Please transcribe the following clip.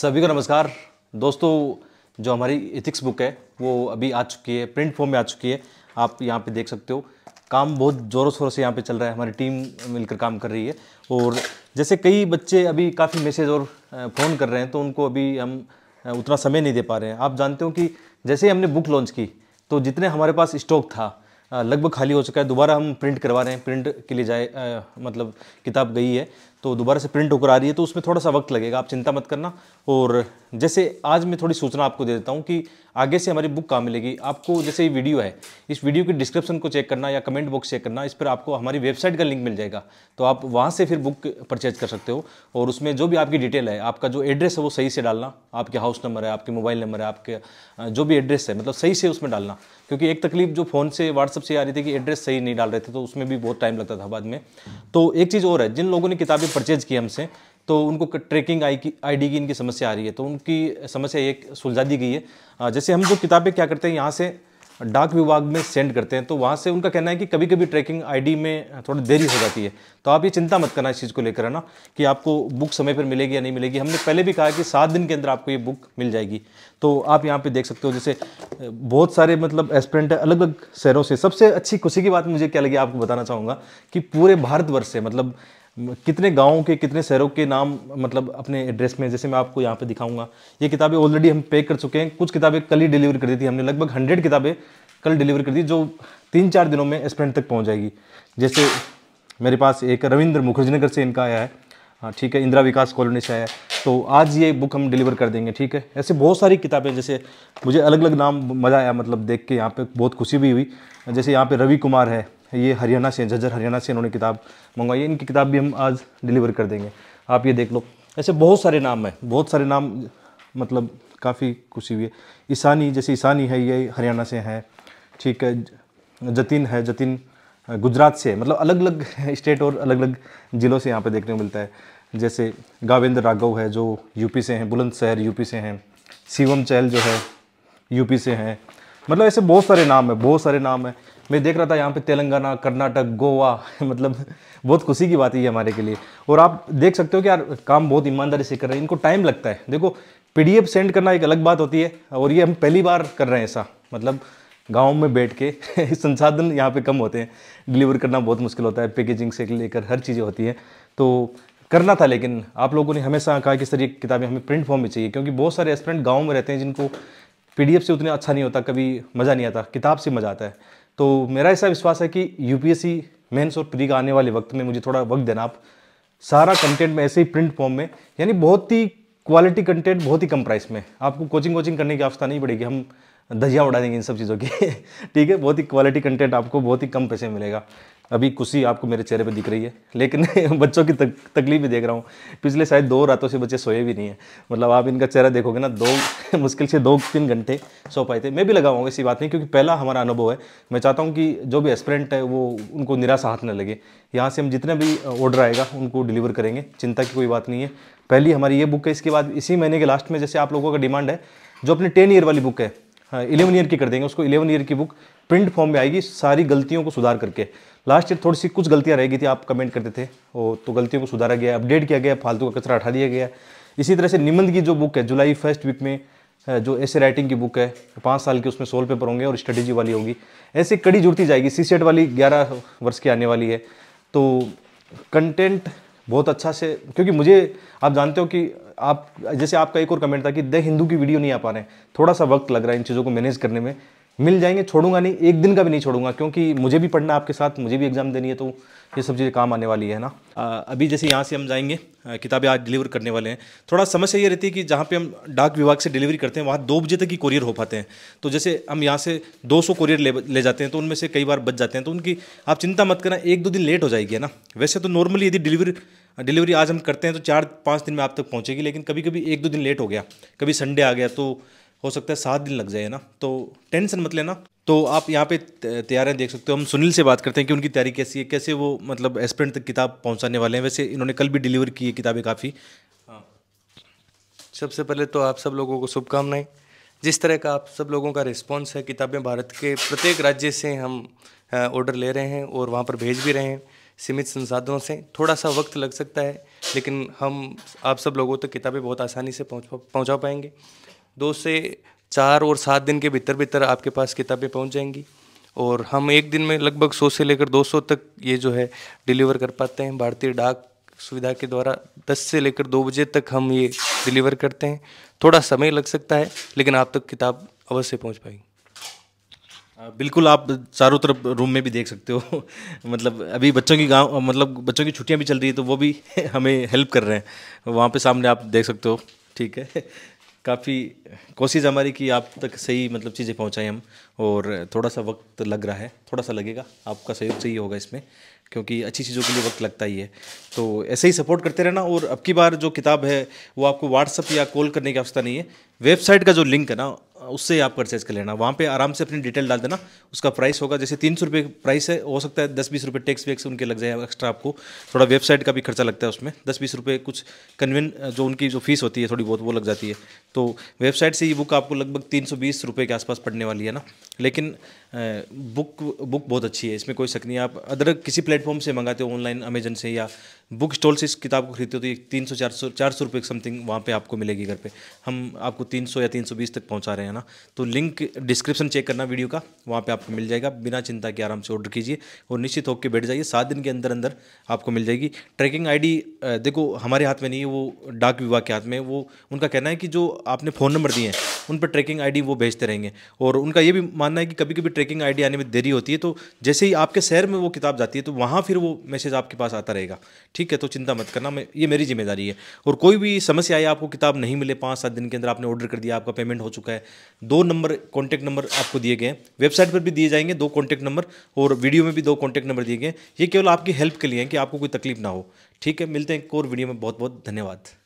सभी को नमस्कार दोस्तों जो हमारी इथिक्स बुक है वो अभी आ चुकी है प्रिंट फॉर्म में आ चुकी है आप यहाँ पे देख सकते हो काम बहुत ज़ोरों शोरों से यहाँ पे चल रहा है हमारी टीम मिलकर काम कर रही है और जैसे कई बच्चे अभी काफ़ी मैसेज और फ़ोन कर रहे हैं तो उनको अभी हम उतना समय नहीं दे पा रहे हैं आप जानते हो कि जैसे ही हमने बुक लॉन्च की तो जितने हमारे पास स्टॉक था लगभग खाली हो चुका है दोबारा हम प्रिंट करवा रहे हैं प्रिंट के लिए जाए मतलब किताब गई है तो दोबारा से प्रिंट होकर आ रही है तो उसमें थोड़ा सा वक्त लगेगा आप चिंता मत करना और जैसे आज मैं थोड़ी सूचना आपको दे देता हूँ कि आगे से हमारी बुक कहाँ मिलेगी आपको जैसे ये वीडियो है इस वीडियो के डिस्क्रिप्शन को चेक करना या कमेंट बॉक्स चेक करना इस पर आपको हमारी वेबसाइट का लिंक मिल जाएगा तो आप वहाँ से फिर बुक परचेज कर सकते हो और उसमें जो भी आपकी डिटेल है आपका जो एड्रेस है वो सही से डालना आपके हाउस नंबर है आपके मोबाइल नंबर है आपके जो भी एड्रेस है मतलब सही से उसमें डालना क्योंकि एक तकलीफ जो फ़ोन से व्हाट्सअप से आ रही थी कि एड्रेस सही नहीं डाल रहे थे तो उसमें भी बहुत टाइम लगता था बाद में तो एक चीज़ और है जिन लोगों ने किताबें परचेज की हमसे तो उनको ट्रैकिंग आई की आईडी की इनकी समस्या आ रही है तो उनकी समस्या ये सुलझा दी गई है जैसे हम जो किताबें क्या करते हैं यहाँ से डाक विभाग में सेंड करते हैं तो वहाँ से उनका कहना है कि कभी कभी ट्रैकिंग आईडी में थोड़ी देरी हो जाती है तो आप ये चिंता मत करना इस चीज़ को लेकर है ना कि आपको बुक समय पर मिलेगी या नहीं मिलेगी हमने पहले भी कहा कि सात दिन के अंदर आपको ये बुक मिल जाएगी तो आप यहाँ पे देख सकते हो जैसे बहुत सारे मतलब एस्परेंट अलग अलग शहरों से सबसे अच्छी खुशी की बात मुझे क्या लगी आपको बताना चाहूँगा कि पूरे भारतवर्ष से मतलब कितने गाँव के कितने शहरों के नाम मतलब अपने एड्रेस में जैसे मैं आपको यहाँ पे दिखाऊंगा ये किताबें ऑलरेडी हम पे कर चुके हैं कुछ किताबें कल ही डिलीवर कर दी थी हमने लगभग हंड्रेड किताबें कल डिलीवर कर दी जो तीन चार दिनों में स्टूडेंट तक पहुँच जाएगी जैसे मेरे पास एक रविंद्र मुखर्जी नगर से इनका आया है हाँ, ठीक है इंदिरा विकास कॉलोनी से आया है तो आज ये बुक हम डिलीवर कर देंगे ठीक है ऐसे बहुत सारी किताबें जैसे मुझे अलग अलग नाम मज़ा आया मतलब देख के यहाँ पे बहुत खुशी भी हुई जैसे यहाँ पे रवि कुमार है ये हरियाणा से झज्जर हरियाणा से इन्होंने किताब मंगवाई है इनकी किताब भी हम आज डिलीवर कर देंगे आप ये देख लो ऐसे बहुत सारे नाम हैं बहुत सारे नाम मतलब काफ़ी खुशी हुई है ईसानी जैसे ईसानी है ये हरियाणा से हैं ठीक है जतिन है जतिन गुजरात से मतलब अलग अलग स्टेट और अलग अलग ज़िलों से यहाँ पे देखने को मिलता है जैसे गावेंद्र राघव है जो यूपी से हैं बुलंदशहर यूपी से हैं शिवम चहल जो है यूपी से हैं मतलब ऐसे बहुत सारे नाम हैं बहुत सारे नाम हैं मैं देख रहा था यहाँ पे तेलंगाना कर्नाटक गोवा मतलब बहुत खुशी की बात है हमारे के लिए और आप देख सकते हो कि यार काम बहुत ईमानदारी से कर रहे हैं इनको टाइम लगता है देखो पी सेंड करना एक अलग बात होती है और ये हम पहली बार कर रहे हैं ऐसा मतलब गाँव में बैठ के संसाधन यहाँ पर कम होते हैं डिलीवर करना बहुत मुश्किल होता है पैकेजिंग से लेकर हर चीज़ें होती हैं तो करना था लेकिन आप लोगों ने हमेशा कहा कि सर ये किताबें हमें प्रिंट फॉर्म में चाहिए क्योंकि बहुत सारे रेस्टोरेंट गाँव में रहते हैं जिनको पीडीएफ से उतना अच्छा नहीं होता कभी मज़ा नहीं आता किताब से मज़ा आता है तो मेरा ऐसा विश्वास है कि यू पी और प्री का आने वाले वक्त में मुझे थोड़ा वक्त देना आप सारा कंटेंट में ऐसे ही प्रिंट फॉर्म में यानी बहुत ही क्वालिटी कंटेंट बहुत ही कम प्राइस में आपको कोचिंग कोचिंग करने की आवश्यकता नहीं पड़ेगी हम धजिया उड़ा देंगे इन सब चीज़ों की ठीक है बहुत ही क्वालिटी कंटेंट आपको बहुत ही कम पैसे में मिलेगा अभी खुशी आपको मेरे चेहरे पे दिख रही है लेकिन बच्चों की तक, तकलीफ भी देख रहा हूँ पिछले शायद दो रातों से बच्चे सोए भी नहीं है मतलब आप इनका चेहरा देखोगे ना दो मुश्किल से दो तीन घंटे सो पाए थे मैं भी लगा हुआ ऐसी बात नहीं क्योंकि पहला हमारा अनुभव है मैं चाहता हूँ कि जो भी एस्परेंट है वो उनको निराशा हाथ न लगे यहाँ से हम जितना भी ऑर्डर आएगा उनको डिलीवर करेंगे चिंता की कोई बात नहीं है पहली हमारी ये बुक है इसके बाद इसी महीने के लास्ट में जैसे आप लोगों का डिमांड है जो अपनी टेन ईयर वाली बुक है इलेवन हाँ, ईयर की कर देंगे उसको इलेवन ईयर की बुक प्रिंट फॉर्म में आएगी सारी गलतियों को सुधार करके लास्ट ईयर थोड़ी सी कुछ गलतियाँ रह गई थी आप कमेंट करते थे ओ तो गलतियों को सुधारा गया अपडेट किया गया फालतू का कचरा हटा दिया गया इसी तरह से निबंध की जो बुक है जुलाई फर्स्ट वीक में जो ऐसे राइटिंग की बुक है पाँच साल की उसमें सोल पेपर होंगे और स्ट्रेटेजी वाली होगी ऐसे कड़ी जुड़ती जाएगी सी सेट वाली ग्यारह वर्ष की आने वाली है तो कंटेंट बहुत अच्छा से क्योंकि मुझे आप जानते हो कि आप जैसे आपका एक और कमेंट था कि द हिंदू की वीडियो नहीं आ पा रहे थोड़ा सा वक्त लग रहा है इन चीज़ों को मैनेज करने में मिल जाएंगे छोड़ूंगा नहीं एक दिन का भी नहीं छोड़ूंगा क्योंकि मुझे भी पढ़ना आपके साथ मुझे भी एग्ज़ाम देनी है तो ये सब चीज़ें काम आने वाली है ना आ, अभी जैसे यहाँ से हम जाएंगे किताबें आज डिलीवर करने वाले हैं थोड़ा समस्या ये रहती है कि जहाँ पे हम डाक विभाग से डिलीवरी करते हैं वहाँ दो बजे तक ही कुरियर हो पाते हैं तो जैसे हम यहाँ से 200 कोरियर ले ले जाते हैं तो उनमें से कई बार बच जाते हैं तो उनकी आप चिंता मत करना एक दो दिन लेट हो जाएगी है ना वैसे तो नॉर्मली यदि डिलीवरी डिलीवरी आज हम करते हैं तो चार पाँच दिन में आप तक पहुँचेगी लेकिन कभी कभी एक दो दिन लेट हो गया कभी संडे आ गया तो हो सकता है सात दिन लग जाए ना तो टेंशन मत लेना तो आप यहाँ पे तैयारियाँ देख सकते हो हम सुनील से बात करते हैं कि उनकी तैयारी कैसी है कैसे वो मतलब एस्परेंट तक किताब पहुँचाने वाले हैं वैसे इन्होंने कल भी डिलीवर की है किताबें काफ़ी हाँ। सबसे पहले तो आप सब लोगों को शुभकामनाएं जिस तरह का आप सब लोगों का रिस्पॉन्स है किताबें भारत के प्रत्येक राज्य से हम ऑर्डर ले रहे हैं और वहाँ पर भेज भी रहे हैं सीमित संसाधनों से थोड़ा सा वक्त लग सकता है लेकिन हम आप सब लोगों तक तो किताबें बहुत आसानी से पहुँच पहुँचा पाएंगे दो से चार और सात दिन के भीतर भीतर आपके पास किताबें पहुंच जाएंगी और हम एक दिन में लगभग सौ से लेकर दो सौ तक ये जो है डिलीवर कर पाते हैं भारतीय डाक सुविधा के द्वारा दस से लेकर दो बजे तक हम ये डिलीवर करते हैं थोड़ा समय लग सकता है लेकिन आप तक किताब अवश्य पहुँच पाएगी बिल्कुल आप चारों तरफ रूम में भी देख सकते हो मतलब अभी बच्चों की गांव मतलब बच्चों की छुट्टियां भी चल रही है तो वो भी हमें हेल्प कर रहे हैं वहाँ पे सामने आप देख सकते हो ठीक है काफ़ी कोशिश हमारी कि आप तक सही मतलब चीज़ें पहुँचाएँ हम और थोड़ा सा वक्त लग रहा है थोड़ा सा लगेगा आपका सहयोग सही होगा इसमें क्योंकि अच्छी चीज़ों के लिए वक्त लगता ही है तो ऐसे ही सपोर्ट करते रहना और अब की बार जो किताब है वो आपको व्हाट्सअप या कॉल करने की आवश्यकता नहीं है वेबसाइट का जो लिंक है ना उससे आप परचेज कर लेना वहाँ पे आराम से अपनी डिटेल डाल देना उसका प्राइस होगा जैसे तीन सौ रुपये प्राइस है हो सकता है दस बीस रुपये टैक्स वैक्स उनके लग जाए एक्स्ट्रा आपको थोड़ा वेबसाइट का भी खर्चा लगता है उसमें दस बीस रुपये कुछ कन्वीन जो उनकी जो फीस होती है थोड़ी बहुत वो लग जाती है तो वेबसाइट से ये बुक आपको लगभग तीन सौ बीस रुपये के आसपास पड़ने वाली है ना लेकिन बुक बुक बहुत अच्छी है इसमें कोई शक नहीं आप अदर किसी प्लेटफॉर्म से मंगाते हो ऑनलाइन अमेजन से या बुक स्टॉल से इस किताब को खरीदते हो तो ये तीन सौ चार सौ चार सौ रुपये समथिंग वहाँ पे आपको मिलेगी घर पे हम आपको तीन सौ या तीन सौ बीस तक पहुँचा रहे हैं ना तो लिंक डिस्क्रिप्शन चेक करना वीडियो का वहाँ पे आपको मिल जाएगा बिना चिंता के आराम से ऑर्डर कीजिए और निश्चित होकर बैठ जाइए सात दिन के अंदर अंदर आपको मिल जाएगी ट्रैकिंग आई देखो हमारे हाथ में नहीं है वो डाक विभाग के हाथ में वो उनका कहना है कि जो आपने फ़ोन नंबर दिए हैं उन पर ट्रैकिंग आई वो भेजते रहेंगे और उनका ये भी मानना है कि कभी कभी ट्रैकिंग आई आने में देरी होती है तो जैसे ही आपके शहर में वो किताब जाती है तो वहाँ फिर वो मैसेज आपके पास आता रहेगा ठीक है तो चिंता मत करना मैं ये मेरी जिम्मेदारी है और कोई भी समस्या आई आपको किताब नहीं मिले पाँच सात दिन के अंदर आपने ऑर्डर कर दिया आपका पेमेंट हो चुका है दो नंबर कॉन्टैक्ट नंबर आपको दिए गए वेबसाइट पर भी दिए जाएंगे दो कॉन्टैक्ट नंबर और वीडियो में भी दो कॉन्टैक्ट नंबर दिए गए ये केवल आपकी हेल्प के लिए हैं कि आपको कोई तकलीफ ना हो ठीक है मिलते हैं एक और वीडियो में बहुत बहुत धन्यवाद